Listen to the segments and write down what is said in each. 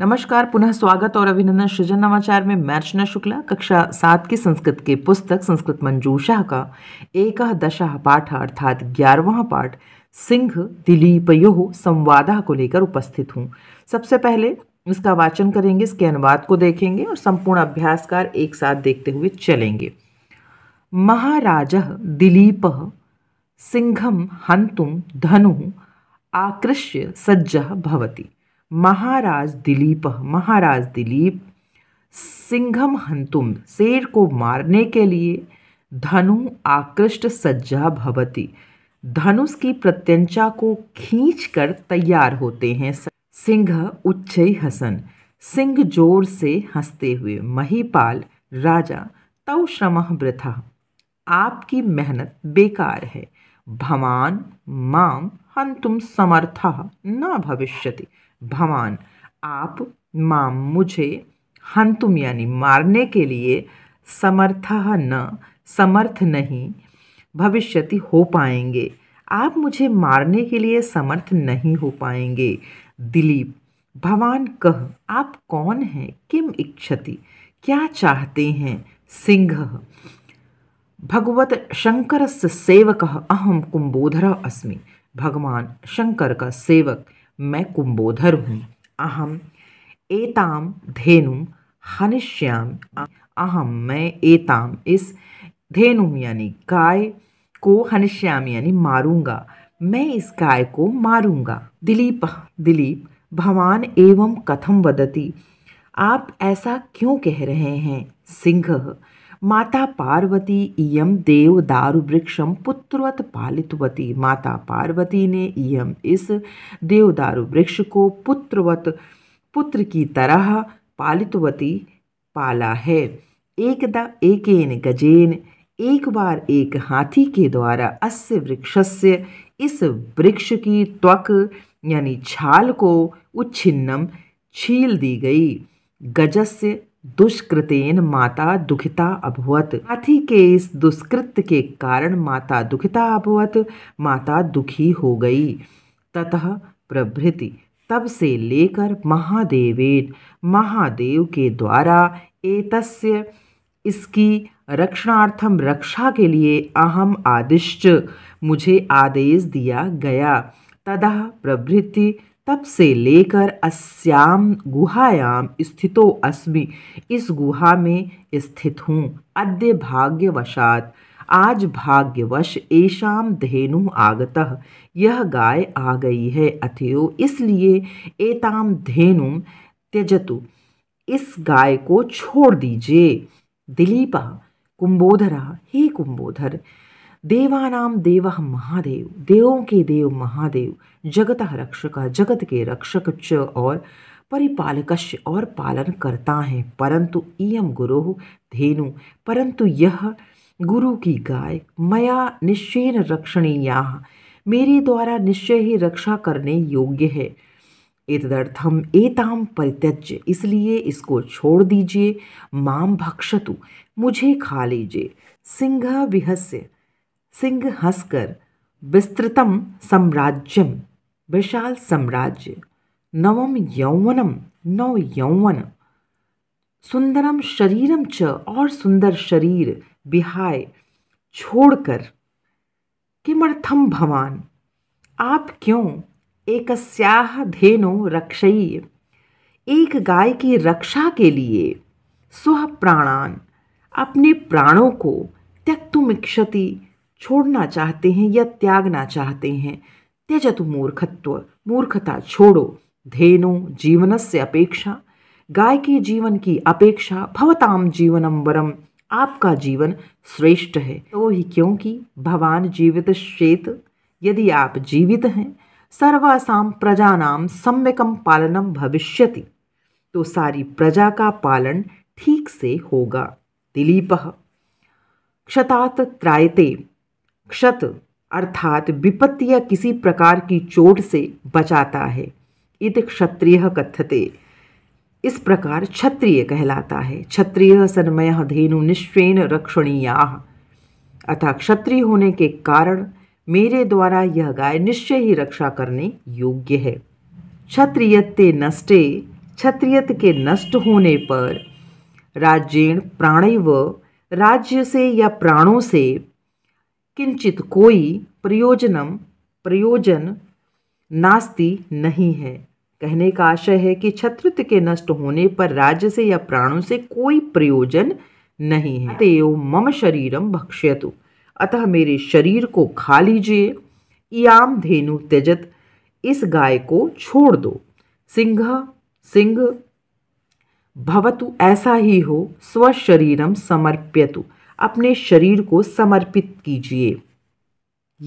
नमस्कार पुनः स्वागत और अभिनंदन सृजन नवाचार में मैं अर्चना शुक्ला कक्षा सात की संस्कृत के पुस्तक संस्कृत मंजूषा का एक दशा पाठ अर्थात ग्यारहवा पाठ सिंह दिलीपयो संवाद को लेकर उपस्थित हूँ सबसे पहले इसका वाचन करेंगे इसके अनुवाद को देखेंगे और संपूर्ण अभ्यासकार एक साथ देखते हुए चलेंगे महाराज दिलीप सिंह हंतु धनु आकृष्य सज्ज भवती महाराज दिलीप महाराज दिलीप सिंघम हंतुम शेर को मारने के लिए धनु आकृष्ट सज्जा भवती धनुष की प्रत्यंचा को खींच कर तैयार होते हैं सिंह उच्च हसन सिंह जोर से हंसते हुए महीपाल राजा तव श्रम वृथा आपकी मेहनत बेकार है भवान माम हंतुम समर्था न भविष्यति भवान आप माम मुझे हंतुम यानी मारने के लिए समर्थ न समर्थ नहीं भविष्यति हो पाएंगे आप मुझे मारने के लिए समर्थ नहीं हो पाएंगे दिलीप भवान कह आप कौन हैं किम इच्छति क्या चाहते हैं सिंह भगवत शंकर सेवक अहम कुंबोधर अस्मि भगवान शंकर का सेवक मैं कुंभोधर हूँ अहम एताम धेनुम हनिष्याम अहम मैं एताम इस धेनुम यानी गाय को हनिष्याम यानी मारूंगा मैं इस गाय को मारूंगा दिलीप दिलीप भवान एवं कथम वदती आप ऐसा क्यों कह रहे हैं सिंह माता पार्वती दारु वृक्षम पुत्रवत पालितवती माता पार्वती ने इयम इस देवदारु वृक्ष को पुत्रवत पुत्र की तरह पालितवती पाला है एकदा एकेन गजेन एक बार एक हाथी के द्वारा अस्य वृक्षस्य इस वृक्ष की त्वक यानी छाल को उच्छिन्नम छील दी गई गजस्य दुष्कृतेन माता दुखिता अभवत हाथी के इस दुष्कृत के कारण माता दुखिता अभवत माता दुखी हो गई ततः प्रभृति तब से लेकर महादेवेन महादेव के द्वारा एतस्य इसकी रक्षणार्थम रक्षा के लिए अहम आदिश्च मुझे आदेश दिया गया तदा प्रभृति तब से लेकर अस्याम गुहायाम स्थितो अस्मि इस गुहा में स्थित हूँ अद्य भाग्यवशात आज भाग्यवश एशाम धेनु आगतः यह गाय आ गई है अथियो इसलिए एताम धेनु त्यजतु इस गाय को छोड़ दीजिए दिलीपा कुंबोधरा हे कुंबोधर देवानाम देव महादेव देवों के देव महादेव जगत रक्षक जगत के रक्षक च और परिपालक और पालन करता है परंतु इम गुरु धेनु परंतु यह गुरु की गाय मया निश्चयन रक्षणीया मेरे द्वारा निश्चय ही रक्षा करने योग्य है एतदर्थम एताम परित्यज्य इसलिए इसको छोड़ दीजिए माम भक्षतु मुझे खा लीजिए सिंह विहस्य सिंह हंसकर विस्तृतम साम्राज्यम विशाल साम्राज्य नवम यौवनम नव यौवन सुंदरम शरीरम च और सुंदर शरीर बिहाय छोड़कर किमर्थम भवान आप क्यों एक धेनो रक्षयी एक गाय की रक्षा के लिए स्व प्राणान अपने प्राणों को त्यक्तुमिक्षति छोड़ना चाहते हैं या त्यागना चाहते हैं त्यज तो मूर्खत्व मूर्खता छोड़ो धेनो जीवन से अपेक्षा गाय के जीवन की अपेक्षा भवताम जीवनम वरम आपका जीवन श्रेष्ठ है तो ही क्योंकि भवान जीवित श्वेत यदि आप जीवित हैं सर्वासाम नाम सम्यकम पालनम भविष्य तो सारी प्रजा का पालन ठीक से होगा दिलीप क्षतात त्रायते क्षत अर्थात विपत्ति या किसी प्रकार की चोट से बचाता है इत क्षत्रिय कथते इस प्रकार क्षत्रिय कहलाता है क्षत्रिय सन्मय धेनु निश्चयन रक्षणीया अतः क्षत्रिय होने के कारण मेरे द्वारा यह गाय निश्चय ही रक्षा करने योग्य है क्षत्रियते नष्टे क्षत्रियत के नष्ट होने पर राज्य प्राणव राज्य से या प्राणों से किंचित कोई प्रयोजनम प्रयोजन नास्ति नहीं है कहने का आशय है कि छत्रित के नष्ट होने पर राज्य से या प्राणों से कोई प्रयोजन नहीं है तेव मम शरीरम भक्ष्यतु अतः मेरे शरीर को खा लीजिए इयाम धेनु त्यजत इस गाय को छोड़ दो सिंह सिंह भवतु ऐसा ही हो स्वशरीरम समर्प्यतु अपने शरीर को समर्पित कीजिए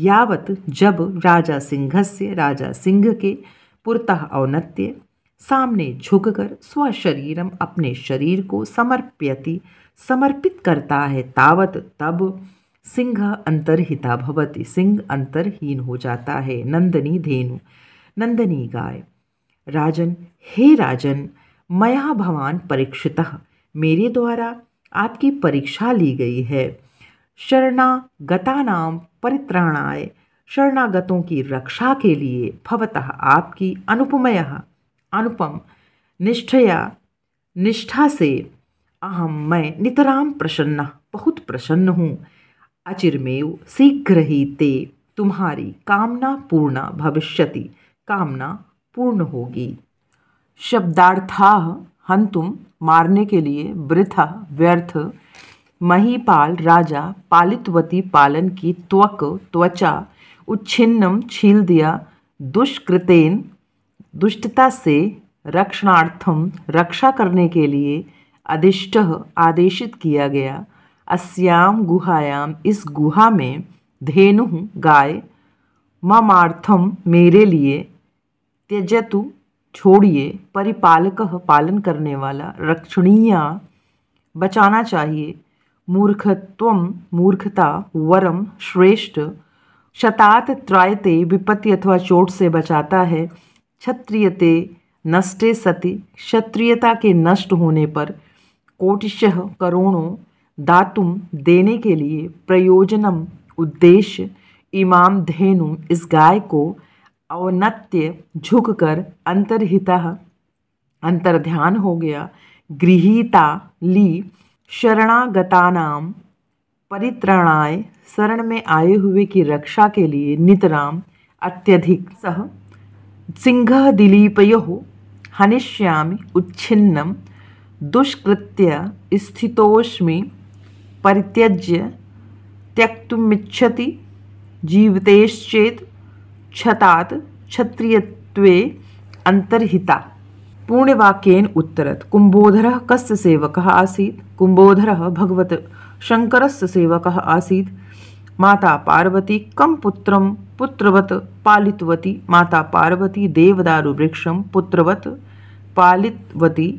यावत जब राजा सिंह से राजा सिंह के पुरतः औनत्य सामने झुककर स्वशरीरम अपने शरीर को समर्प्यति समर्पित करता है तावत तब सिंह अंतरहिता भवति सिंह अंतरहीन हो जाता है नंदनी धेनु नंदनी गाय राजन हे राजन मया भवान परीक्षिता मेरे द्वारा आपकी परीक्षा ली गई है शरणागता नाम परित्राणाय शरणागतों की रक्षा के लिए भवतः आपकी अनुपमय अनुपम निष्ठया निष्ठा से अहम मैं नितराम प्रसन्न बहुत प्रसन्न हूँ अचिरमेव शीघ्र ही ते तुम्हारी कामना पूर्ण भविष्यति कामना पूर्ण होगी शब्दार्था हंतुम मारने के लिए वृथा व्यर्थ महीपाल राजा पालितवती पालन की त्वक त्वचा उच्छिन्नम छील दिया दुष्कृतेन दुष्टता से रक्षणार्थम रक्षा करने के लिए अधिष्ट आदेशित किया गया अस्याम गुहायाम इस गुहा में धेनु गाय ममार्थम मेरे लिए त्यजतु छोड़िए परिपालक पालन करने वाला रक्षणीय बचाना चाहिए मूर्खत्व मूर्खता वरम श्रेष्ठ शतात त्रायते विपत्ति अथवा चोट से बचाता है क्षत्रियते नष्टे सति क्षत्रियता के नष्ट होने पर कोटिश करोड़ों दातुम देने के लिए प्रयोजनम उद्देश्य इमाम धेनुम इस गाय को अवनत्य झुककर अंतर्हिता अंतर्ध्यान हो गया गृहीता ली नाम परित्रणाय शरण में आए हुए की रक्षा के लिए नितराम अत्यधिक सह सिंह दिलीपयो हनिष्यामि उच्छिन्नम दुष्कृत्य स्थितोष्मि परित्यज्य त्यक्तुमिच्छति जीवतेश्चेत क्षता क्षत्रिय अंतर्ता पूर्णवाक्यन उत्तरत् कुम्बोधरः कस सेवक आसी कुम्बोधरः भगवत शंकर सेवक आसी माता पार्वती कम पुत्र पुत्रवत पालितवती माता पार्वती देवदारुवृक्षं पुत्रवत पालितवती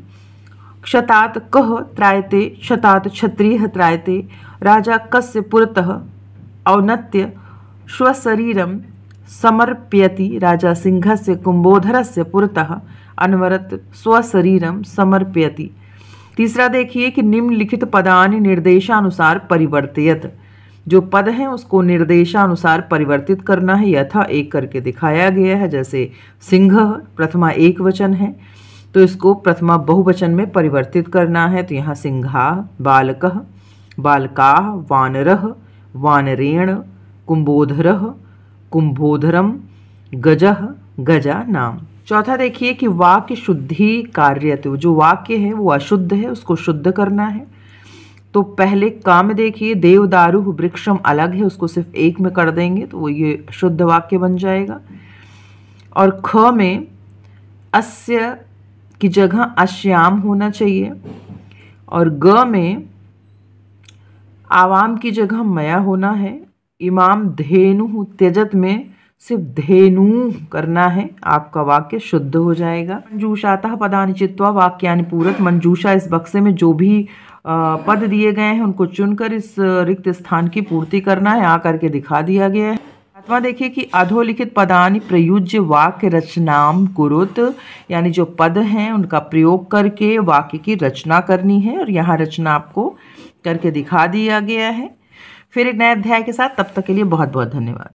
क्षता कः त्रायते क्षतात् क्षत्रियः त्रायते राजा कस पुरतः औन्नत्य स्वशरीरं समर्प्यति राजा सिंह से कुंबोधर से पुरतः अनवरत स्वशरीरम समर्प्यति तीसरा देखिए कि निम्नलिखित पदान निर्देशानुसार परिवर्तित जो पद हैं उसको निर्देशानुसार परिवर्तित करना है यथा एक करके दिखाया गया है जैसे सिंह प्रथमा एक वचन है तो इसको प्रथमा बहुवचन में परिवर्तित करना है तो यहाँ सिंहा बालक बालका वानरह वानरेण कुंबोधर कुंभोधरम गजह गजा नाम चौथा देखिए कि वाक्य शुद्धि कार्य जो वाक्य है वो अशुद्ध है उसको शुद्ध करना है तो पहले काम देखिए देवदारू वृक्षम अलग है उसको सिर्फ एक में कर देंगे तो वो ये शुद्ध वाक्य बन जाएगा और ख में अस्य की जगह अश्याम होना चाहिए और ग में आवाम की जगह मया होना है इमाम धेनु त्यजत में सिर्फ धेनु करना है आपका वाक्य शुद्ध हो जाएगा मंजूषातः पदानि चित्वा वाक्यानि पूरक मंजूषा इस बक्से में जो भी पद दिए गए हैं उनको चुनकर इस रिक्त स्थान की पूर्ति करना है आ करके दिखा दिया गया है आत्मा देखिए कि अधोलिखित पदानि प्रयुज्य वाक्य रचनाम गुरुत यानी जो पद हैं उनका प्रयोग करके वाक्य की रचना करनी है और यहाँ रचना आपको करके दिखा दिया गया है फिर एक नए अध्याय के साथ तब तक के लिए बहुत बहुत धन्यवाद